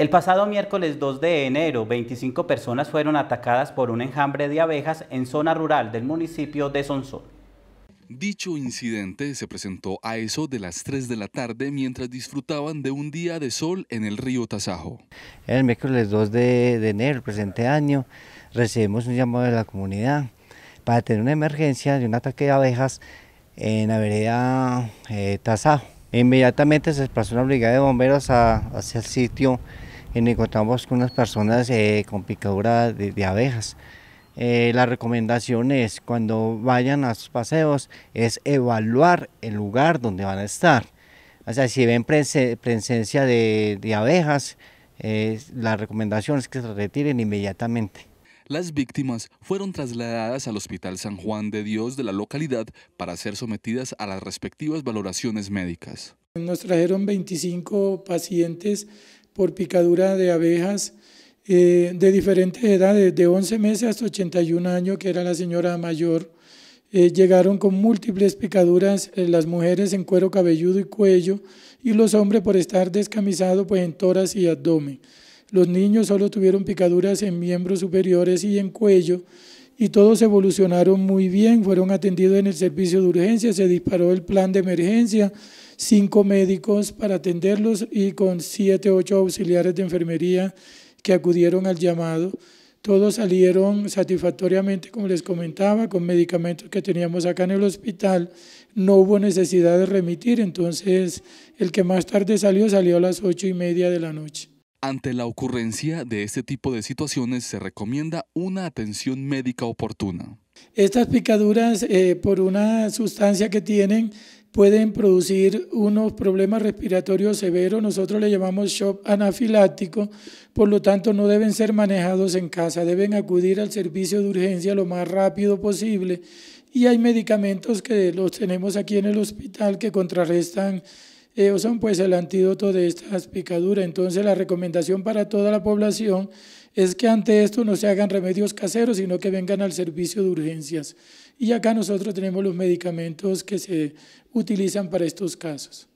El pasado miércoles 2 de enero, 25 personas fueron atacadas por un enjambre de abejas en zona rural del municipio de Sonsón. Dicho incidente se presentó a eso de las 3 de la tarde mientras disfrutaban de un día de sol en el río Tasajo. El miércoles 2 de, enero del presente año recibimos un llamado de la comunidad para tener una emergencia de un ataque de abejas en la vereda Tazajo. Eh, Tasajo. Inmediatamente se desplazó una brigada de bomberos hacia el sitio encontramos con unas personas eh, con picadura de, abejas. Eh, la recomendación es cuando vayan a sus paseos es evaluar el lugar donde van a estar. O sea, si ven presencia de, abejas, eh, la recomendación es que se retiren inmediatamente. Las víctimas fueron trasladadas al Hospital San Juan de Dios de la localidad para ser sometidas a las respectivas valoraciones médicas. Nos trajeron 25 pacientes por picadura de abejas eh, de diferentes edades, de 11 meses hasta 81 años, que era la señora mayor. Eh, llegaron con múltiples picaduras, eh, las mujeres en cuero cabelludo y cuello, y los hombres por estar descamisados pues en toras y abdomen. Los niños solo tuvieron picaduras en miembros superiores y en cuello, y todos evolucionaron muy bien, fueron atendidos en el servicio de urgencia, se disparó el plan de emergencia, cinco médicos para atenderlos y con siete, ocho auxiliares de enfermería que acudieron al llamado. Todos salieron satisfactoriamente, como les comentaba, con medicamentos que teníamos acá en el hospital. No hubo necesidad de remitir, entonces el que más tarde salió salió a las ocho y media de la noche. Ante la ocurrencia de este tipo de situaciones se recomienda una atención médica oportuna. Estas picaduras eh, por una sustancia que tienen pueden producir unos problemas respiratorios severos, nosotros le llamamos shock anafiláctico, por lo tanto no deben ser manejados en casa, deben acudir al servicio de urgencia lo más rápido posible y hay medicamentos que los tenemos aquí en el hospital que contrarrestan ellos eh, son pues el antídoto de estas picaduras. Entonces la recomendación para toda la población es que ante esto no se hagan remedios caseros, sino que vengan al servicio de urgencias. Y acá nosotros tenemos los medicamentos que se utilizan para estos casos.